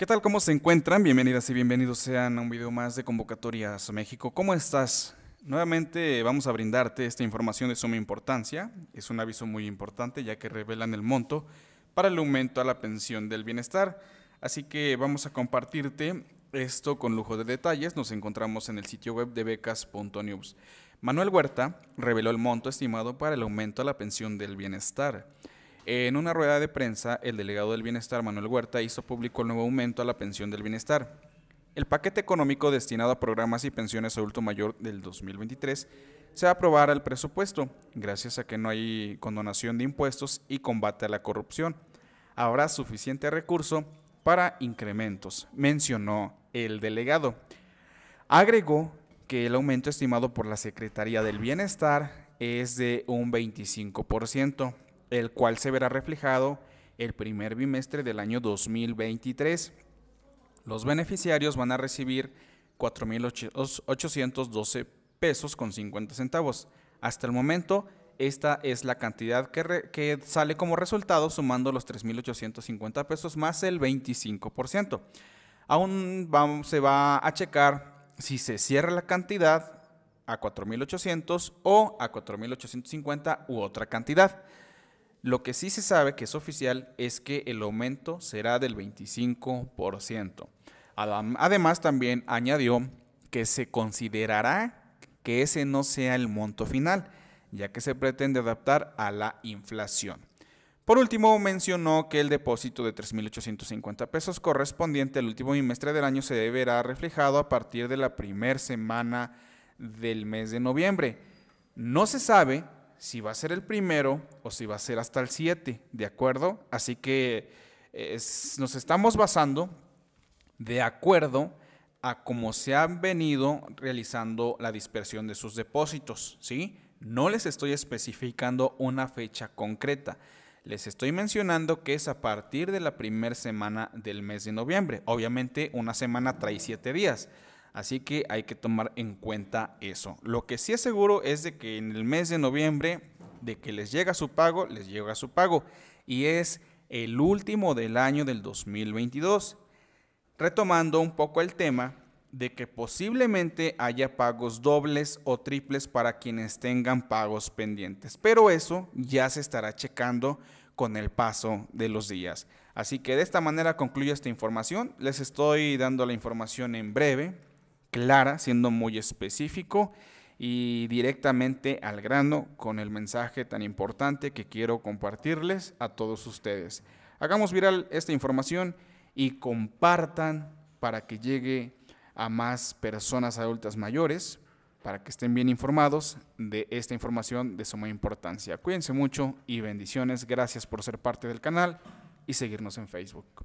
¿Qué tal? ¿Cómo se encuentran? Bienvenidas y bienvenidos sean a un video más de Convocatorias México. ¿Cómo estás? Nuevamente vamos a brindarte esta información de suma importancia. Es un aviso muy importante ya que revelan el monto para el aumento a la pensión del bienestar. Así que vamos a compartirte esto con lujo de detalles. Nos encontramos en el sitio web de becas.news. Manuel Huerta reveló el monto estimado para el aumento a la pensión del bienestar. En una rueda de prensa, el delegado del Bienestar, Manuel Huerta, hizo público el nuevo aumento a la pensión del Bienestar. El paquete económico destinado a programas y pensiones adulto mayor del 2023 se a aprobar el presupuesto, gracias a que no hay condonación de impuestos y combate a la corrupción. Habrá suficiente recurso para incrementos, mencionó el delegado. Agregó que el aumento estimado por la Secretaría del Bienestar es de un 25%, el cual se verá reflejado el primer bimestre del año 2023. Los beneficiarios van a recibir 4.812 pesos con 50 centavos. Hasta el momento, esta es la cantidad que, sale como resultado sumando los 3.850 pesos más el 25%. Aún se va a checar si se cierra la cantidad a 4.800 o a 4.850 u otra cantidad. Lo que sí se sabe que es oficial es que el aumento será del 25%. Además también añadió que se considerará que ese no sea el monto final, ya que se pretende adaptar a la inflación. Por último, mencionó que el depósito de 3.850 pesos correspondiente al último trimestre del año se deberá reflejado a partir de la primera semana del mes de noviembre. No se sabe si va a ser el primero o si va a ser hasta el 7, ¿de acuerdo? Así que nos estamos basando de acuerdo a cómo se han venido realizando la dispersión de sus depósitos, ¿sí? No les estoy especificando una fecha concreta. Les estoy mencionando que es a partir de la primera semana del mes de noviembre. Obviamente una semana trae siete días. Así que hay que tomar en cuenta eso. Lo que sí es seguro es de que en el mes de noviembre, de que les llega su pago, les llega su pago. Y es el último del año del 2022. Retomando un poco el tema de que posiblemente haya pagos dobles o triples para quienes tengan pagos pendientes. Pero eso ya se estará checando con el paso de los días. Así que de esta manera concluyo esta información. Les estoy dando la información en breve clara, siendo muy específico y directamente al grano con el mensaje tan importante que quiero compartirles a todos ustedes. Hagamos viral esta información y compartan para que llegue a más personas adultas mayores, para que estén bien informados de esta información de suma importancia. Cuídense mucho y bendiciones. Gracias por ser parte del canal y seguirnos en Facebook.